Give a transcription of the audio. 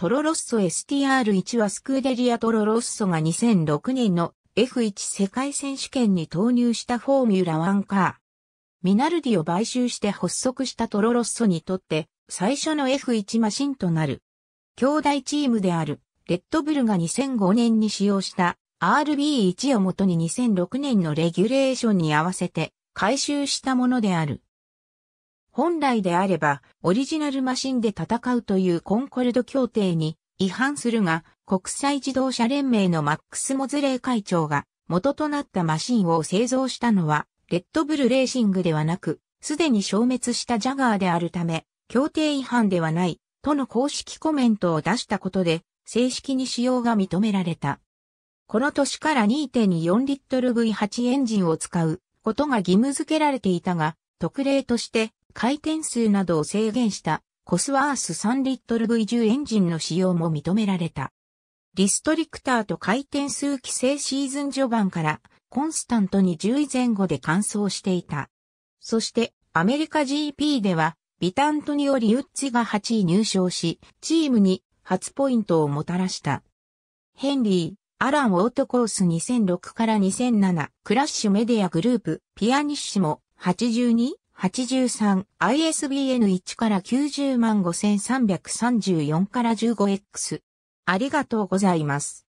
トロロッソ STR1 はスクーデリアトロロッソが2006年の F1 世界選手権に投入したフォーミュラ1カー。ミナルディを買収して発足したトロロッソにとって最初の F1 マシンとなる。兄弟チームであるレッドブルが2005年に使用した RB1 をもとに2006年のレギュレーションに合わせて回収したものである。本来であれば、オリジナルマシンで戦うというコンコルド協定に違反するが、国際自動車連盟のマックス・モズレー会長が元となったマシンを製造したのは、レッドブルレーシングではなく、すでに消滅したジャガーであるため、協定違反ではない、との公式コメントを出したことで、正式に使用が認められた。この年から2.4リットル V8 エンジンを使うことが義務付けられていたが、特例として回転数などを制限したコスワース 3LV10 エンジンの使用も認められた。リストリクターと回転数規制シーズン序盤からコンスタントに10位前後で完走していた。そしてアメリカ GP ではビタントによりウッチが8位入賞し、チームに初ポイントをもたらした。ヘンリー、アラン・オートコース2006から2007、クラッシュメディアグループ、ピアニッシモ、82、83ISBN 1から9 0 5 3 3 4から 15X。ありがとうございます。